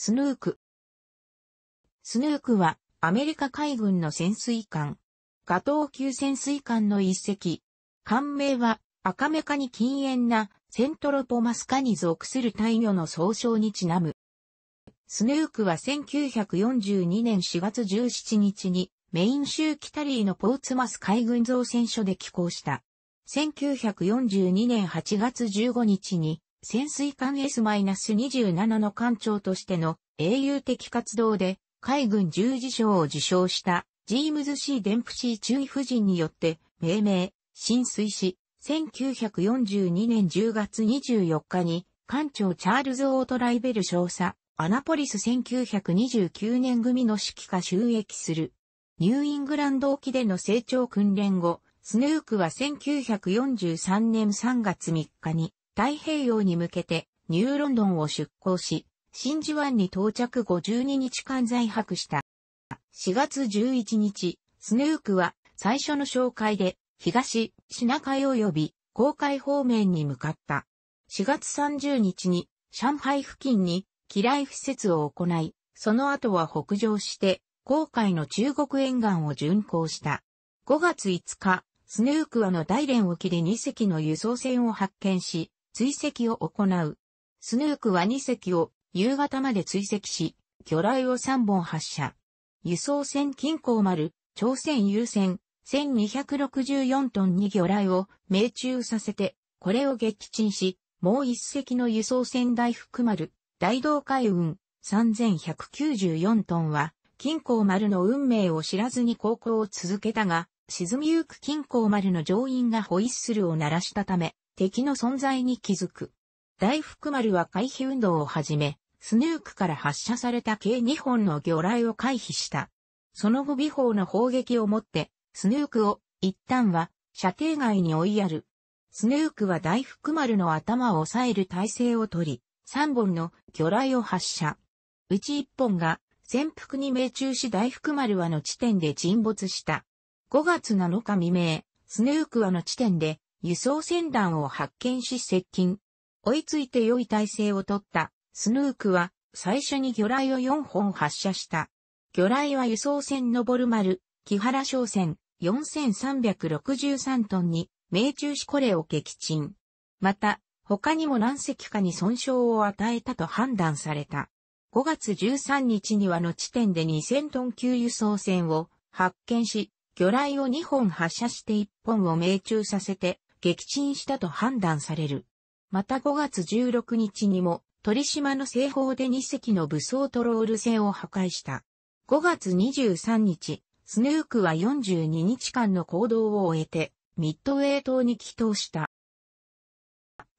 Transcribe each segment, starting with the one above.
スヌーク。スヌークは、アメリカ海軍の潜水艦。ガトー級潜水艦の一隻。艦名は、赤メカに禁煙な、セントロポマスカに属する大魚の総称にちなむ。スヌークは1942年4月17日に、メイン州キタリーのポーツマス海軍造船所で寄港した。1942年8月15日に潜水艦 S-27 の艦長としての英雄的活動で海軍十字章を受章したジームズ・シー・デンプシー中尉夫人によって命名、浸水し、1942年10月24日に艦長チャールズ・オートライベル少佐、アナポリス1929年組の指揮下収益する。ニューイングランド沖での成長訓練後、スヌークは1943年3月3日に太平洋に向けてニューロンドンを出港し、真珠湾に到着5 2日間在泊した。4月11日、スヌークは最初の紹介で東、シナ海及び公海方面に向かった。4月30日に上海付近に機雷敷設を行い、その後は北上して、航海の中国沿岸を巡航した。5月5日、スヌークはの大連沖で2隻の輸送船を発見し、追跡を行う。スヌークは2隻を夕方まで追跡し、魚雷を3本発射。輸送船金郊丸、朝鮮優先、1264トンに魚雷を命中させて、これを撃沈し、もう一隻の輸送船大福丸、大道海運、3194トンは、金港丸の運命を知らずに航行を続けたが、沈みゆく金港丸の乗員がホイッスルを鳴らしたため、敵の存在に気づく。大福丸は回避運動をはじめ、スヌークから発射された計2本の魚雷を回避した。その後美砲の砲撃をもって、スヌークを、一旦は、射程外に追いやる。スヌークは大福丸の頭を押さえる体勢をとり、3本の魚雷を発射。うち1本が、潜伏に命中し大福丸はの地点で沈没した。5月7日未明、スヌークはの地点で、輸送船団を発見し接近。追いついて良い体勢をとったスヌークは最初に魚雷を4本発射した。魚雷は輸送船のボルマル、木原商船4363トンに命中しこれを撃沈。また、他にも何石かに損傷を与えたと判断された。5月13日にはの地点で2000トン級輸送船を発見し、魚雷を2本発射して1本を命中させて、撃沈したと判断される。また5月16日にも、鳥島の西方で2隻の武装トロール船を破壊した。5月23日、スヌークは42日間の行動を終えて、ミッドウェー島に帰島した。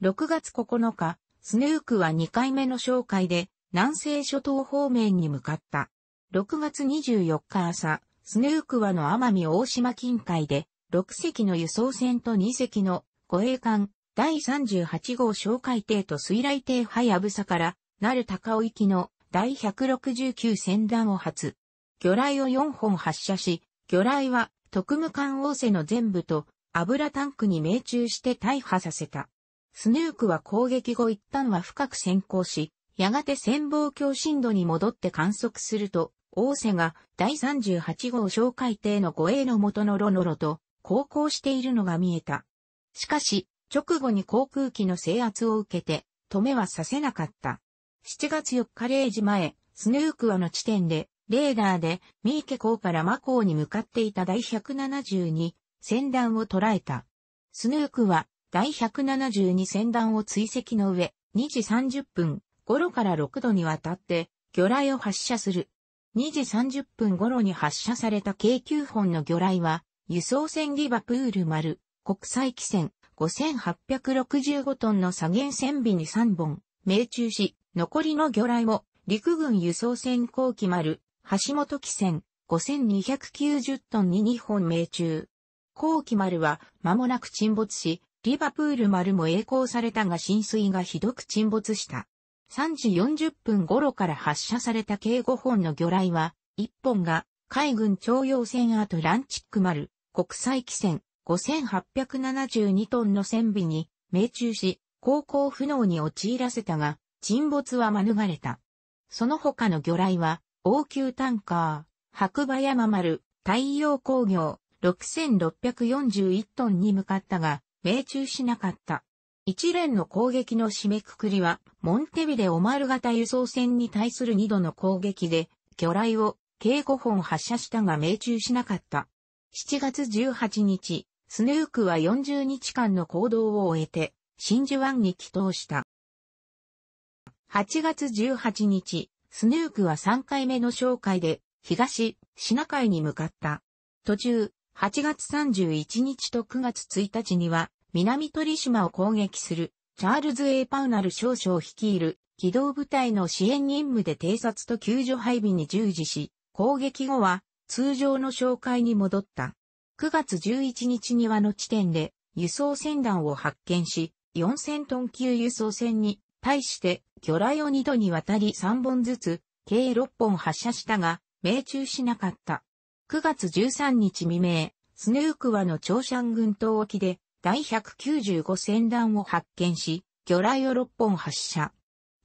6月9日、スヌークは2回目の紹介で、南西諸島方面に向かった。6月24日朝、スヌークはの奄美大島近海で、6隻の輸送船と2隻の護衛艦第38号小海艇と水雷艇ハヤブサからなる高尾行きの第169船団を発。魚雷を4本発射し、魚雷は特務艦大瀬の全部と油タンクに命中して大破させた。スヌークは攻撃後一旦は深く先行し、やがて潜望鏡深度に戻って観測すると、大瀬が第38号小海艇の護衛のとのロノロと航行しているのが見えた。しかし、直後に航空機の制圧を受けて、止めはさせなかった。7月4日0時前、スヌークワの地点で、レーダーで、ミーケ港からマ港に向かっていた第172船団を捉えた。スヌークは、第172船団を追跡の上、2時30分頃から6度にわたって、魚雷を発射する。2時30分頃に発射された軽9本の魚雷は、輸送船リバプール丸、国際汽船、5865トンの左舷船尾に3本、命中し、残りの魚雷も、陸軍輸送船後期丸、橋本汽船、5290トンに2本命中。後期丸は、間もなく沈没し、リバプール丸も栄光されたが浸水がひどく沈没した。3時40分頃から発射された計5本の魚雷は、1本が海軍徴用船アトランチック丸、国際汽船5872トンの船尾に命中し、航行不能に陥らせたが、沈没は免れた。その他の魚雷は、応急タンカー、白馬山丸、太陽工業、6641トンに向かったが、命中しなかった。一連の攻撃の締めくくりは、モンテビデオマール型輸送船に対する2度の攻撃で、魚雷を計5本発射したが命中しなかった。7月18日、スヌークは40日間の行動を終えて、真珠湾に帰投した。8月18日、スヌークは3回目の紹介で、東、シナ海に向かった。途中、8月31日と9月1日には、南鳥島を攻撃する、チャールズ・ A・ パウナル少将率いる、機動部隊の支援任務で偵察と救助配備に従事し、攻撃後は、通常の紹介に戻った。9月11日にはの地点で輸送船団を発見し、4000トン級輸送船に対して魚雷を2度にわたり3本ずつ、計6本発射したが、命中しなかった。9月13日未明、スヌークワの長山群島沖で第195船団を発見し、魚雷を6本発射。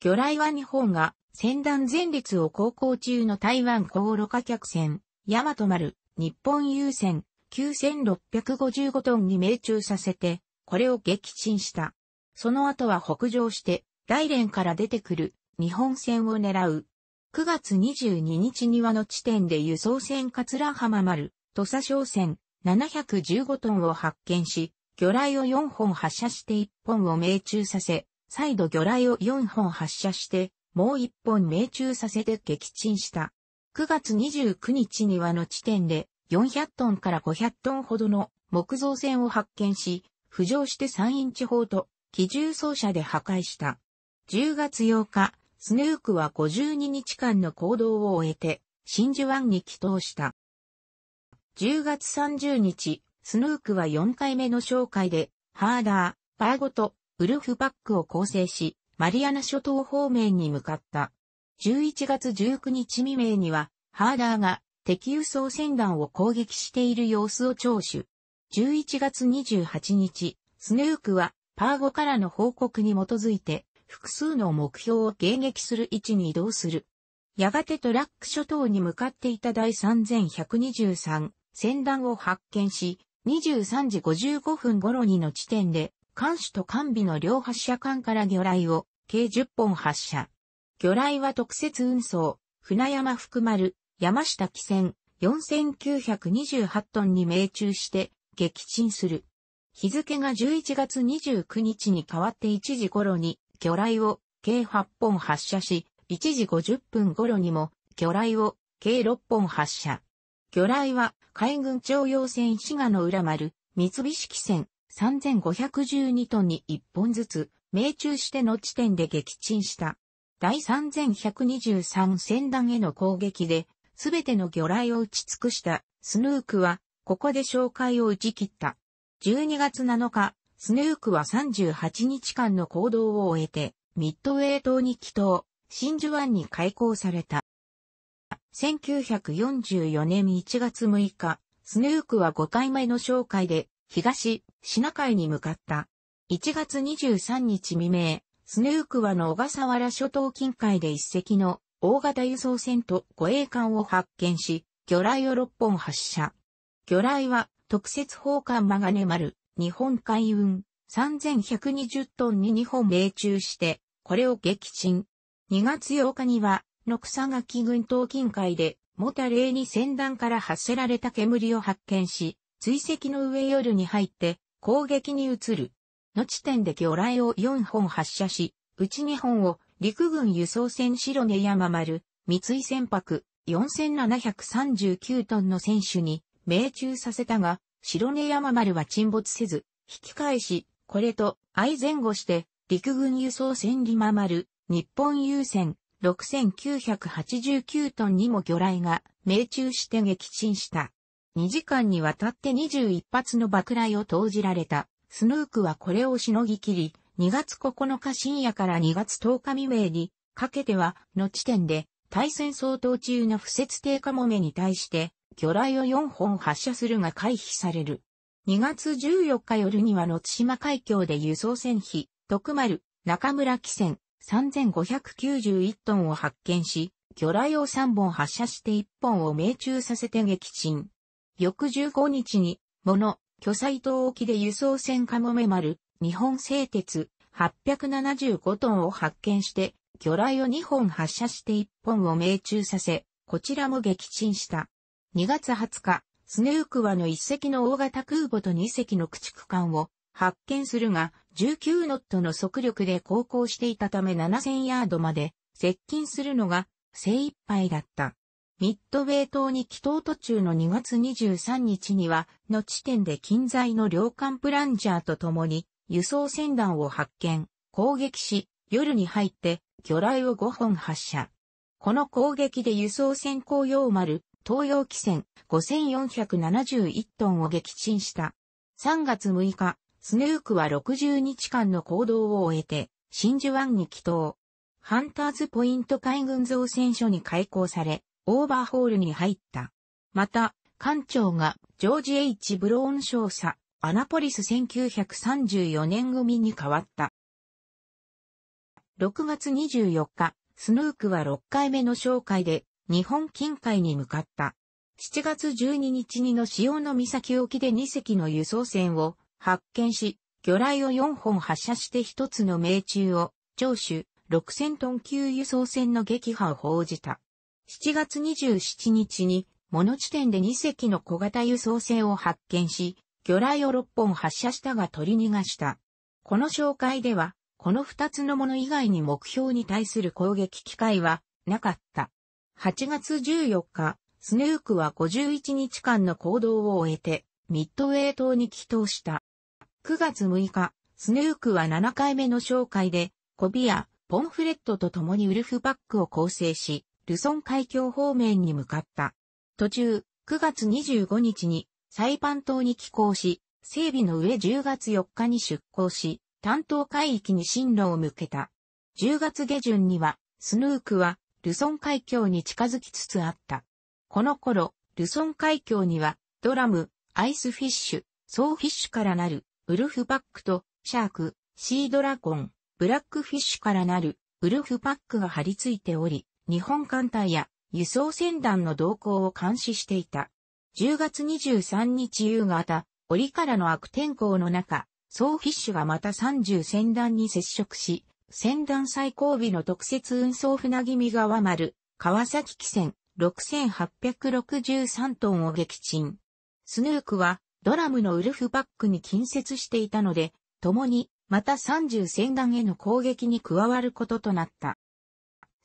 魚雷は日本が船団前列を航行中の台湾航路貨客船、ヤマト丸、日本優先、9655トンに命中させて、これを撃沈した。その後は北上して、大連から出てくる日本船を狙う。9月22日にはの地点で輸送船桂浜丸、土佐商船715トンを発見し、魚雷を4本発射して1本を命中させ、再度魚雷を4本発射して、もう1本命中させて撃沈した。9月29日にはの地点で400トンから500トンほどの木造船を発見し、浮上して山陰地方と機銃奏者で破壊した。10月8日、スヌークは52日間の行動を終えて、真珠湾に帰投した。10月30日、スヌークは4回目の紹介で、ハーダー、パーゴとウルフパックを構成し、マリアナ諸島方面に向かった。11月19日未明には、ハーダーが敵輸送船団を攻撃している様子を聴取。11月28日、スヌークは、パーゴからの報告に基づいて、複数の目標を迎撃する位置に移動する。やがてトラック諸島に向かっていた第3123船団を発見し、23時55分頃にの地点で、艦首と艦尾の両発射管から魚雷を計10本発射。魚雷は特設運送、船山福丸、山下汽船、4928トンに命中して撃沈する。日付が11月29日に変わって1時頃に魚雷を計8本発射し、1時50分頃にも魚雷を計6本発射。魚雷は海軍徴用船滋賀の浦丸、三菱汽船3512トンに1本ずつ命中しての地点で撃沈した。第3123戦団への攻撃で、すべての魚雷を撃ち尽くしたスヌークは、ここで紹介を打ち切った。12月7日、スヌークは38日間の行動を終えて、ミッドウェー島に帰島、真珠湾に開港された。1944年1月6日、スヌークは5回目の紹介で、東、シナ海に向かった。1月23日未明、スヌークはの小笠原諸島近海で一隻の大型輸送船と護衛艦を発見し、魚雷を6本発射。魚雷は特設砲艦マガネ丸、日本海運3120トンに2本命中して、これを撃沈。2月8日には、の草垣群島近海で、モタレイに船団から発せられた煙を発見し、追跡の上夜に入って攻撃に移る。の地点で魚雷を4本発射し、うち2本を陸軍輸送船白根山丸、三井船舶4739トンの船首に命中させたが、白根山丸は沈没せず、引き返し、これと相前後して陸軍輸送船リマ丸、日本郵船6989トンにも魚雷が命中して撃沈した。2時間にわたって21発の爆雷を投じられた。スヌークはこれをしのぎきり、2月9日深夜から2月10日未明にかけては、の地点で、対戦相当中の不設定カモメに対して、魚雷を4本発射するが回避される。2月14日夜にはの津島海峡で輸送船費、徳丸、中村汽船、3591トンを発見し、魚雷を3本発射して1本を命中させて撃沈。翌15日に、もの、巨彩島沖で輸送船かもめ丸、日本製鉄、875トンを発見して、魚雷を2本発射して1本を命中させ、こちらも撃沈した。2月20日、スネークワの1隻の大型空母と2隻の駆逐艦を発見するが、19ノットの速力で航行していたため7000ヤードまで接近するのが精一杯だった。ミッドウェイ島に帰島途中の2月23日には、の地点で近在の領艦プランジャーと共に、輸送船団を発見、攻撃し、夜に入って、魚雷を5本発射。この攻撃で輸送船公用丸、東洋汽船5471トンを撃沈した。3月6日、スヌークは60日間の行動を終えて、真珠湾に帰島。ハンターズポイント海軍造船所に開港され、オーバーホールに入った。また、艦長がジョージ・ H・ ブローン少佐、アナポリス1934年組に変わった。6月24日、スヌークは6回目の紹介で日本近海に向かった。7月12日にの潮の岬沖で2隻の輸送船を発見し、魚雷を4本発射して1つの命中を、聴取、6000トン級輸送船の撃破を報じた。7月27日に、物地点で2隻の小型輸送船を発見し、魚雷を6本発射したが取り逃がした。この紹介では、この2つのもの以外に目標に対する攻撃機会はなかった。8月14日、スヌークは51日間の行動を終えて、ミッドウェイ島に帰島した。9月6日、スヌークは7回目の紹介で、コビア、ポンフレットと共にウルフパックを構成し、ルソン海峡方面に向かった。途中、9月25日にサイパン島に寄港し、整備の上10月4日に出港し、担当海域に進路を向けた。10月下旬には、スヌークは、ルソン海峡に近づきつつあった。この頃、ルソン海峡には、ドラム、アイスフィッシュ、ソーフィッシュからなる、ウルフパックと、シャーク、シードラゴン、ブラックフィッシュからなる、ウルフパックが張り付いており、日本艦隊や輸送船団の動向を監視していた。10月23日夕方、折からの悪天候の中、総フィッシュがまた30船団に接触し、船団最後尾の特設運送船気味川丸、川崎汽船6863トンを撃沈。スヌークはドラムのウルフバックに近接していたので、共にまた30船団への攻撃に加わることとなった。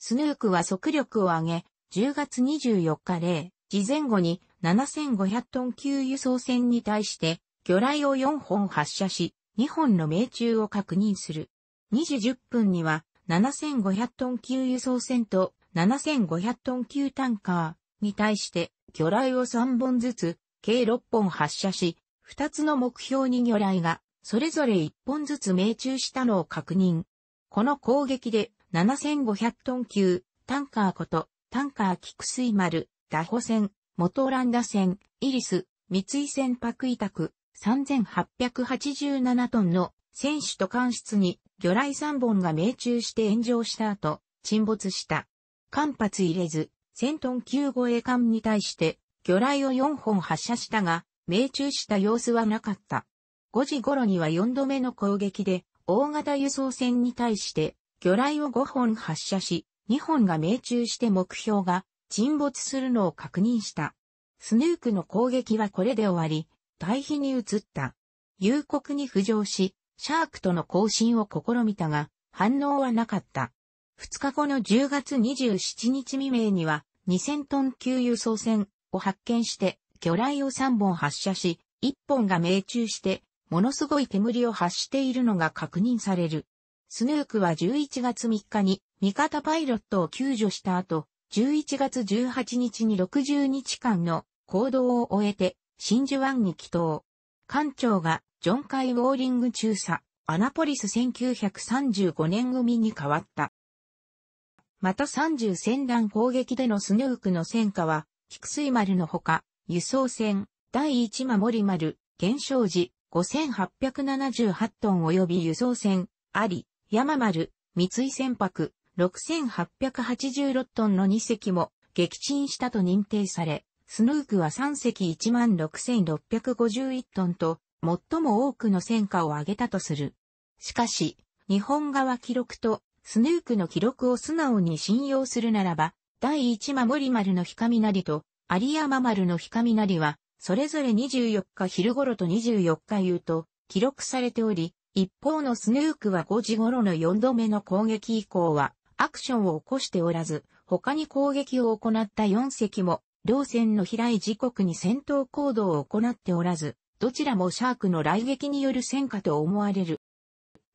スヌークは速力を上げ、10月24日0時前後に7500トン級輸送船に対して、魚雷を4本発射し、2本の命中を確認する。2時10分には、7500トン級輸送船と7500トン級タンカーに対して、魚雷を3本ずつ、計6本発射し、2つの目標に魚雷が、それぞれ1本ずつ命中したのを確認。この攻撃で7500トン級、タンカーこと、タンカー菊水丸、ダホ船、元オランダ船、イリス、三井船舶委託、3887トンの船首と艦室に魚雷3本が命中して炎上した後、沈没した。間髪入れず、1000トン級護衛艦に対して魚雷を4本発射したが、命中した様子はなかった。5時頃には4度目の攻撃で、大型輸送船に対して魚雷を5本発射し、2本が命中して目標が沈没するのを確認した。スヌークの攻撃はこれで終わり、対比に移った。夕刻に浮上し、シャークとの交信を試みたが、反応はなかった。2日後の10月27日未明には、2000トン級輸送船を発見して、魚雷を3本発射し、1本が命中して、ものすごい煙を発しているのが確認される。スヌークは11月3日に味方パイロットを救助した後、11月18日に60日間の行動を終えて、真珠湾に帰島。艦長がジョン・カイ・ウォーリング中佐、アナポリス1935年組に変わった。また30戦団攻撃でのスヌークの戦果は、菊水丸のほか、輸送船、第1守り丸、減少時、5878トン及び輸送船、あり、山丸、三井船舶、6886トンの2隻も撃沈したと認定され、スヌークは3隻16651トンと、最も多くの戦果を上げたとする。しかし、日本側記録とスヌークの記録を素直に信用するならば、第1守り丸の光神なりと、有山丸の光神なりは、それぞれ24日昼頃と24日夕と記録されており、一方のスヌークは5時頃の4度目の攻撃以降は、アクションを起こしておらず、他に攻撃を行った4隻も、両船の飛来時刻に戦闘行動を行っておらず、どちらもシャークの来撃による戦果と思われる。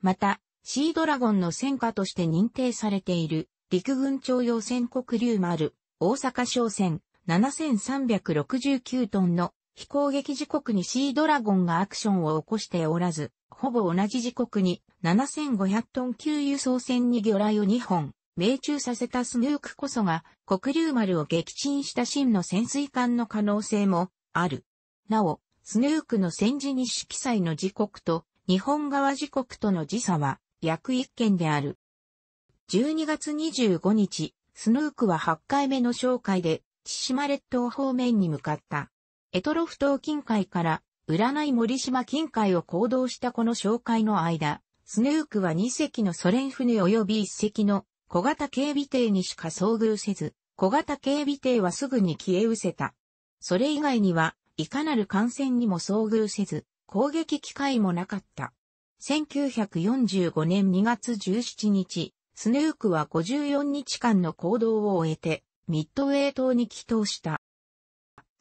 また、シードラゴンの戦果として認定されている、陸軍徴用戦国竜丸、大阪商船、7369トンの飛行撃時刻にシードラゴンがアクションを起こしておらず、ほぼ同じ時刻に7500トン級輸送船に魚雷を2本、命中させたスヌークこそが、黒竜丸を撃沈した真の潜水艦の可能性もある。なお、スヌークの戦時日誌記載の時刻と、日本側時刻との時差は、約1件である。12月25日、スヌークは8回目の紹介で、千島列島方面に向かった。エトロフ島近海から占い森島近海を行動したこの紹介の間、スヌークは2隻のソ連船及び1隻の小型警備艇にしか遭遇せず、小型警備艇はすぐに消え失せた。それ以外には、いかなる艦船にも遭遇せず、攻撃機会もなかった。1945年2月17日、スヌークは54日間の行動を終えて、ミッドウェイ島に帰島した。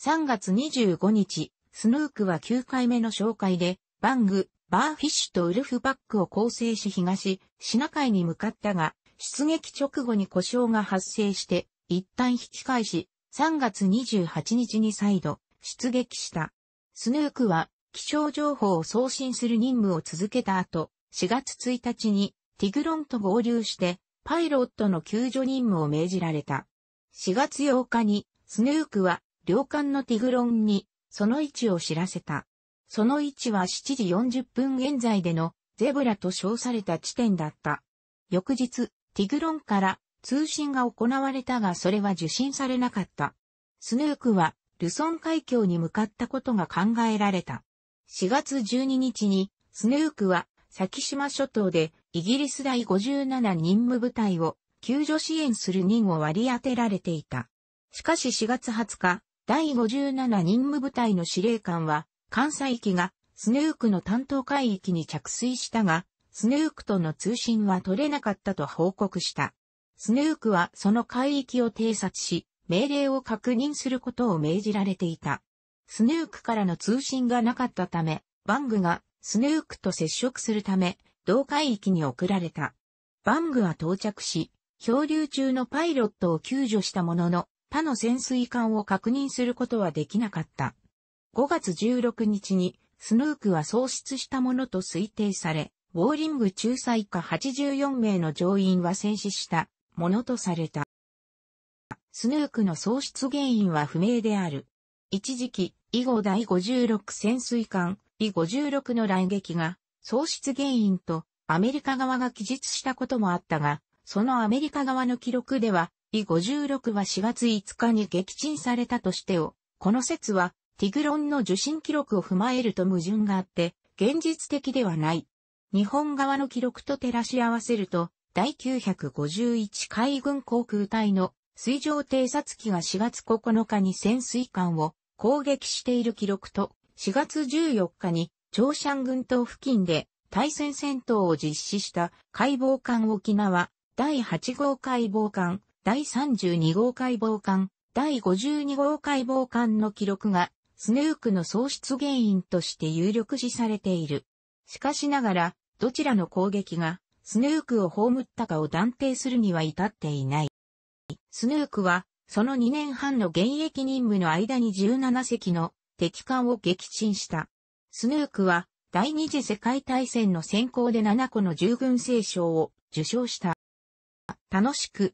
3月25日、スヌークは9回目の紹介で、バング、バーフィッシュとウルフバックを構成し東、シナ海に向かったが、出撃直後に故障が発生して、一旦引き返し、3月28日に再度、出撃した。スヌークは、気象情報を送信する任務を続けた後、4月1日に、ティグロンと合流して、パイロットの救助任務を命じられた。4月8日に、スヌークは、領艦のティグロンに、その位置を知らせた。その位置は7時40分現在でのゼブラと称された地点だった。翌日、ティグロンから通信が行われたがそれは受信されなかった。スヌークはルソン海峡に向かったことが考えられた。4月12日にスヌークは先島諸島でイギリス第57任務部隊を救助支援する任を割り当てられていた。しかし4月20日、第57任務部隊の司令官は、関西機がスヌークの担当海域に着水したが、スヌークとの通信は取れなかったと報告した。スヌークはその海域を偵察し、命令を確認することを命じられていた。スヌークからの通信がなかったため、バングがスヌークと接触するため、同海域に送られた。バングは到着し、漂流中のパイロットを救助したものの、他の潜水艦を確認することはできなかった。5月16日にスヌークは喪失したものと推定され、ウォーリング仲裁下84名の乗員は戦死したものとされた。スヌークの喪失原因は不明である。一時期、以後第56潜水艦、以56の来撃が喪失原因とアメリカ側が記述したこともあったが、そのアメリカ側の記録ではイ56は4月5日に撃沈されたとしてを、この説は、ティグロンの受信記録を踏まえると矛盾があって、現実的ではない。日本側の記録と照らし合わせると、第951海軍航空隊の水上偵察機が4月9日に潜水艦を攻撃している記録と、4月14日に長鮮軍群島付近で対戦戦闘を実施した海防艦沖縄第8号海防艦第32号解剖艦、第52号解剖艦の記録が、スヌークの喪失原因として有力視されている。しかしながら、どちらの攻撃が、スヌークを葬ったかを断定するには至っていない。スヌークは、その2年半の現役任務の間に17隻の敵艦を撃沈した。スヌークは、第二次世界大戦の先行で7個の従軍聖賞を受賞した。楽しく、